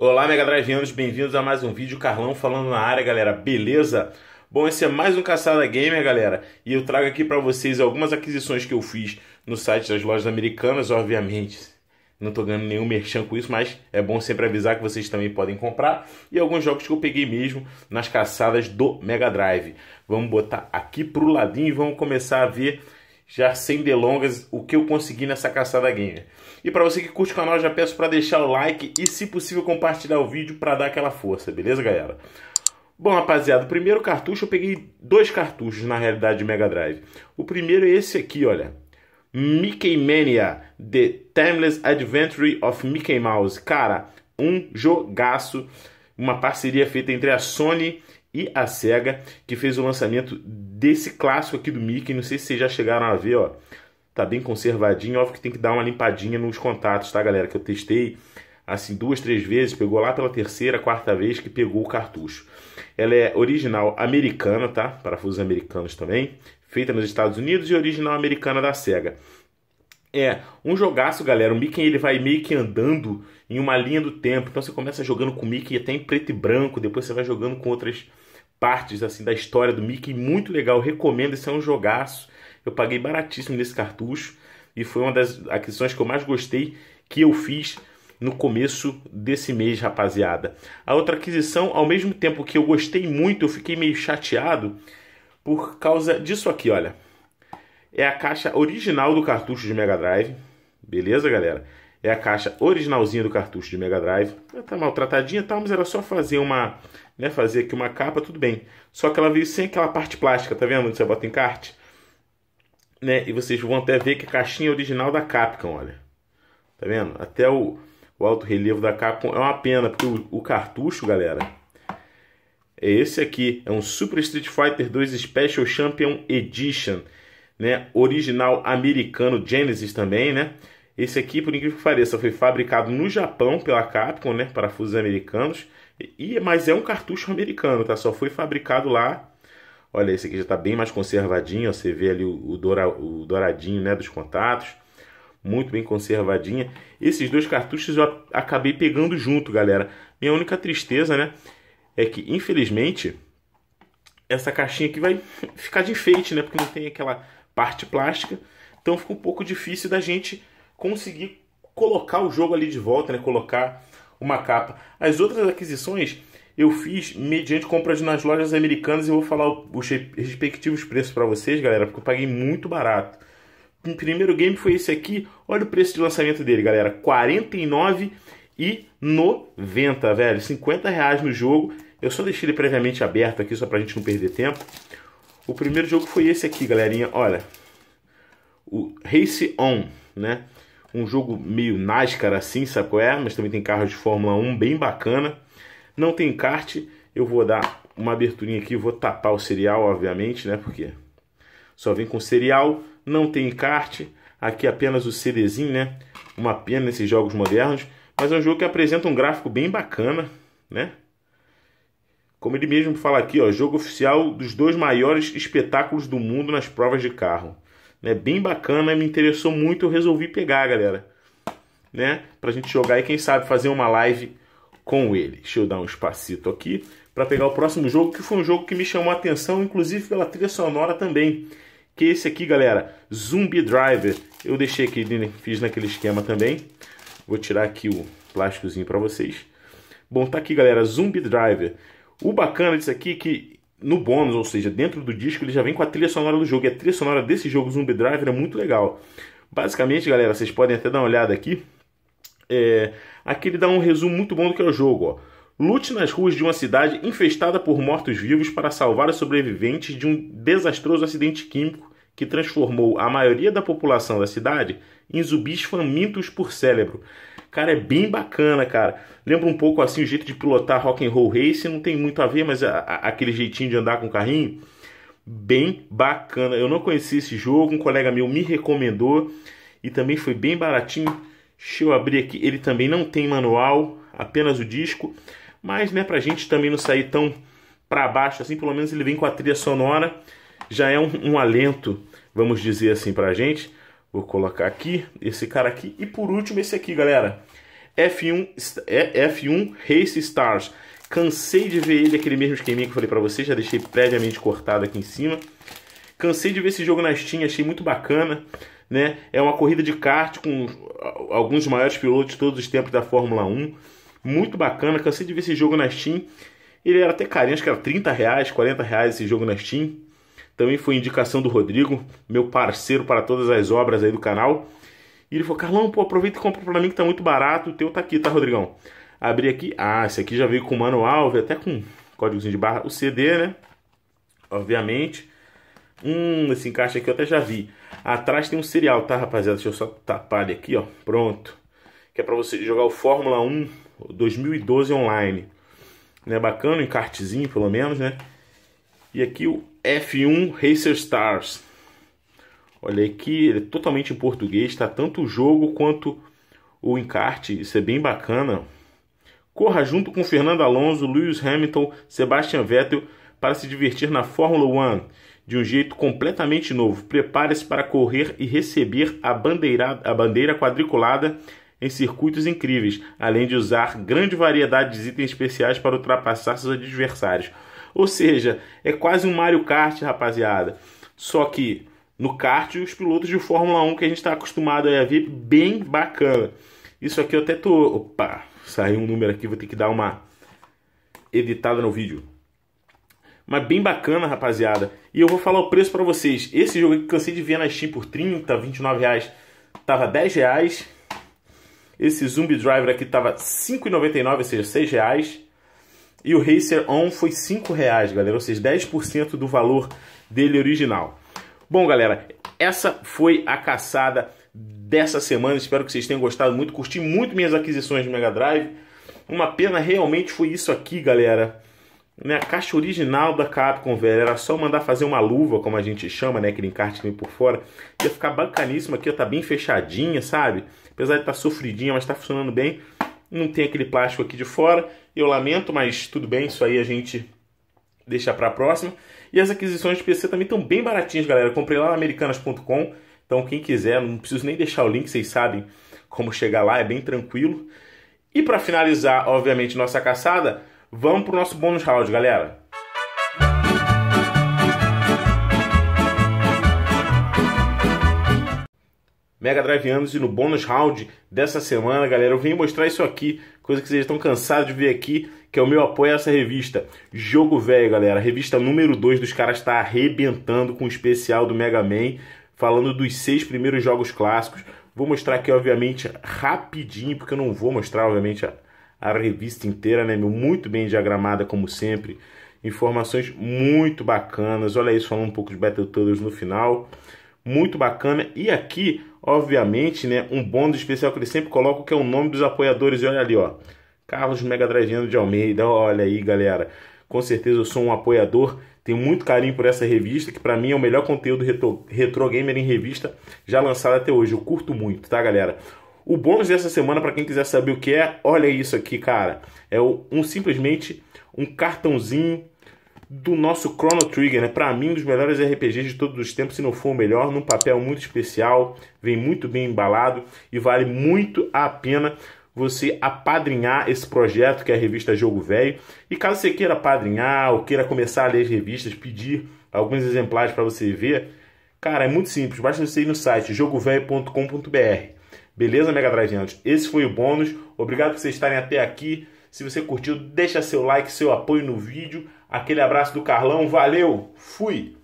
Olá Mega Driveanos, bem-vindos a mais um vídeo, Carlão falando na área galera, beleza? Bom, esse é mais um Caçada Gamer galera, e eu trago aqui para vocês algumas aquisições que eu fiz no site das lojas americanas, obviamente não tô ganhando nenhum merchan com isso, mas é bom sempre avisar que vocês também podem comprar. E alguns jogos que eu peguei mesmo nas caçadas do Mega Drive. Vamos botar aqui pro ladinho e vamos começar a ver já sem delongas, o que eu consegui nessa caçada gamer. E para você que curte o canal, já peço para deixar o like e, se possível, compartilhar o vídeo para dar aquela força, beleza, galera? Bom, rapaziada, o primeiro cartucho, eu peguei dois cartuchos, na realidade, de Mega Drive. O primeiro é esse aqui, olha. Mickey Mania, The Timeless Adventure of Mickey Mouse. Cara, um jogaço, uma parceria feita entre a Sony e a SEGA, que fez o lançamento desse clássico aqui do Mickey. Não sei se vocês já chegaram a ver, ó. Tá bem conservadinho. Óbvio que tem que dar uma limpadinha nos contatos, tá, galera? Que eu testei assim duas, três vezes, pegou lá pela terceira, quarta vez que pegou o cartucho. Ela é original americana, tá? Parafusos americanos também, feita nos Estados Unidos e original americana da Sega. É, um jogaço, galera. O Mickey ele vai meio que andando em uma linha do tempo. Então você começa jogando com o Mickey até em preto e branco, depois você vai jogando com outras partes assim da história do Mickey, muito legal, recomendo, esse é um jogaço. Eu paguei baratíssimo nesse cartucho e foi uma das aquisições que eu mais gostei que eu fiz no começo desse mês, rapaziada. A outra aquisição, ao mesmo tempo que eu gostei muito, eu fiquei meio chateado por causa disso aqui, olha é a caixa original do cartucho de Mega Drive. Beleza, galera? É a caixa originalzinha do cartucho de Mega Drive. Ela tá maltratadinha e tá, tal, mas era só fazer uma, né, fazer aqui uma capa, tudo bem. Só que ela veio sem aquela parte plástica, tá vendo? Onde você bota em kart? Né? E vocês vão até ver que a caixinha original da Capcom, olha. Tá vendo? Até o, o alto relevo da Capcom é uma pena, porque o, o cartucho, galera, é esse aqui. É um Super Street Fighter 2 Special Champion Edition né? Original americano Genesis também, né? Esse aqui, por incrível que pareça, foi fabricado no Japão pela Capcom, né? Parafusos americanos. E, mas é um cartucho americano, tá? Só foi fabricado lá. Olha, esse aqui já está bem mais conservadinho. Ó, você vê ali o, o, o douradinho né, dos contatos. Muito bem conservadinha. Esses dois cartuchos eu acabei pegando junto, galera. Minha única tristeza, né? É que, infelizmente, essa caixinha aqui vai ficar de enfeite, né? Porque não tem aquela parte plástica, então fica um pouco difícil da gente conseguir colocar o jogo ali de volta, né? colocar uma capa. As outras aquisições eu fiz mediante compras nas lojas americanas e vou falar os respectivos preços para vocês, galera, porque eu paguei muito barato. O primeiro game foi esse aqui, olha o preço de lançamento dele, galera, 49 e velho, 50 reais no jogo. Eu só deixei ele previamente aberto aqui só para a gente não perder tempo. O primeiro jogo foi esse aqui, galerinha. Olha, o Race On, né? Um jogo meio NASCAR assim, sabe qual é? Mas também tem carro de Fórmula 1 bem bacana. Não tem kart. Eu vou dar uma aberturinha aqui, vou tapar o cereal, obviamente, né? Porque só vem com cereal, não tem kart. Aqui apenas o CDzinho, né? Uma pena nesses jogos modernos. Mas é um jogo que apresenta um gráfico bem bacana, né? Como ele mesmo fala aqui, ó, jogo oficial dos dois maiores espetáculos do mundo nas provas de carro. Né? Bem bacana, me interessou muito, eu resolvi pegar, galera. Né? Pra gente jogar e quem sabe fazer uma live com ele. Deixa eu dar um espacito aqui para pegar o próximo jogo, que foi um jogo que me chamou a atenção, inclusive pela trilha sonora também. Que é esse aqui, galera, Zumbi Driver. Eu deixei aqui, né, fiz naquele esquema também. Vou tirar aqui o plásticozinho para vocês. Bom, tá aqui, galera, Zumbi Driver. O bacana disso aqui é que no bônus, ou seja, dentro do disco, ele já vem com a trilha sonora do jogo. E a trilha sonora desse jogo, Zumbi Driver, é muito legal. Basicamente, galera, vocês podem até dar uma olhada aqui. É... Aqui ele dá um resumo muito bom do que é o jogo. Ó. Lute nas ruas de uma cidade infestada por mortos-vivos para salvar os sobreviventes de um desastroso acidente químico que transformou a maioria da população da cidade em zumbis famintos por cérebro. Cara, é bem bacana, cara. Lembra um pouco assim o jeito de pilotar Rock and Roll Race, não tem muito a ver, mas a, a, aquele jeitinho de andar com o carrinho, bem bacana. Eu não conhecia esse jogo, um colega meu me recomendou e também foi bem baratinho. Deixa eu abrir aqui, ele também não tem manual, apenas o disco, mas né, pra gente também não sair tão para baixo assim, pelo menos ele vem com a trilha sonora, já é um, um alento, vamos dizer assim pra gente. Vou colocar aqui, esse cara aqui. E por último, esse aqui, galera. F1, é, F1 Race Stars. Cansei de ver ele, aquele mesmo esqueminha que eu falei pra vocês. Já deixei previamente cortado aqui em cima. Cansei de ver esse jogo na Steam, achei muito bacana. Né? É uma corrida de kart com alguns dos maiores pilotos de todos os tempos da Fórmula 1. Muito bacana, cansei de ver esse jogo na Steam. Ele era até carinho, acho que era 30 reais, 40 reais esse jogo na Steam. Também foi indicação do Rodrigo, meu parceiro para todas as obras aí do canal. E ele falou: Carlão, pô, aproveita e compra para mim que tá muito barato. O teu tá aqui, tá, Rodrigão? Abri aqui. Ah, esse aqui já veio com manual, veio até com códigozinho de barra. O CD, né? Obviamente. Hum, esse encaixe aqui eu até já vi. Atrás tem um serial, tá, rapaziada? Deixa eu só tapar ele aqui, ó. Pronto. Que é para você jogar o Fórmula 1 2012 online. Né? Bacana, um encartezinho, pelo menos, né? E aqui o F1 Racer Stars. Olha aqui, ele é totalmente em português, tá tanto o jogo quanto o encarte, isso é bem bacana. Corra junto com Fernando Alonso, Lewis Hamilton, Sebastian Vettel para se divertir na Fórmula 1 de um jeito completamente novo. Prepare-se para correr e receber a bandeira, a bandeira quadriculada em circuitos incríveis, além de usar grande variedade de itens especiais para ultrapassar seus adversários. Ou seja, é quase um Mario Kart, rapaziada. Só que no kart os pilotos de Fórmula 1 que a gente está acostumado a ver, bem bacana. Isso aqui eu até tô. Opa, saiu um número aqui, vou ter que dar uma editada no vídeo. Mas bem bacana, rapaziada. E eu vou falar o preço para vocês. Esse jogo aqui cansei de ver na Steam por 30, 29 reais. Tava 10 reais. Esse Zumbi Driver aqui tava 5,99, ou seja, 6 reais. E o Racer On foi 5 reais, galera, ou seja, 10% do valor dele original. Bom, galera, essa foi a caçada dessa semana. Espero que vocês tenham gostado muito. Curti muito minhas aquisições de Mega Drive. Uma pena realmente foi isso aqui, galera. Né, a caixa original da Capcom, velho, era só mandar fazer uma luva, como a gente chama, né, aquele encarte que vem por fora. Ia ficar bacaníssimo aqui, ó, tá bem fechadinha, sabe? Apesar de estar tá sofridinha, mas tá funcionando bem. Não tem aquele plástico aqui de fora. Eu lamento, mas tudo bem, isso aí a gente deixa para a próxima. E as aquisições de PC também estão bem baratinhas, galera. Eu comprei lá na americanas.com. Então, quem quiser, não preciso nem deixar o link, vocês sabem como chegar lá, é bem tranquilo. E para finalizar, obviamente, nossa caçada, vamos para o nosso bônus round, galera. Mega Drive Anos e no bônus round dessa semana, galera. Eu vim mostrar isso aqui, coisa que vocês estão cansados de ver aqui, que é o meu apoio a essa revista. Jogo Velho, galera. A revista número 2 dos caras está arrebentando com o especial do Mega Man, falando dos seis primeiros jogos clássicos. Vou mostrar aqui, obviamente, rapidinho, porque eu não vou mostrar, obviamente, a, a revista inteira, né, meu? Muito bem diagramada, como sempre. Informações muito bacanas. Olha isso, falando um pouco de Battletoads no final. Muito bacana. E aqui Obviamente, né, um bônus especial que ele sempre coloca que é o nome dos apoiadores. E olha ali, ó. Carlos Mega Driveano de Almeida. Olha aí, galera. Com certeza eu sou um apoiador. Tenho muito carinho por essa revista, que para mim é o melhor conteúdo retro, retro gamer em revista já lançado até hoje. Eu curto muito, tá, galera? O bônus dessa semana, para quem quiser saber o que é, olha isso aqui, cara. É um simplesmente um cartãozinho do nosso Chrono Trigger, né? Para mim, um dos melhores RPGs de todos os tempos, se não for o melhor, num papel muito especial, vem muito bem embalado e vale muito a pena você apadrinhar esse projeto que é a revista Jogo Velho. E caso você queira apadrinhar ou queira começar a ler as revistas, pedir alguns exemplares para você ver, cara, é muito simples, basta você ir no site jogovelho.com.br. Beleza, Mega Drive Esse foi o bônus. Obrigado por vocês estarem até aqui. Se você curtiu, deixa seu like, seu apoio no vídeo Aquele abraço do Carlão, valeu, fui!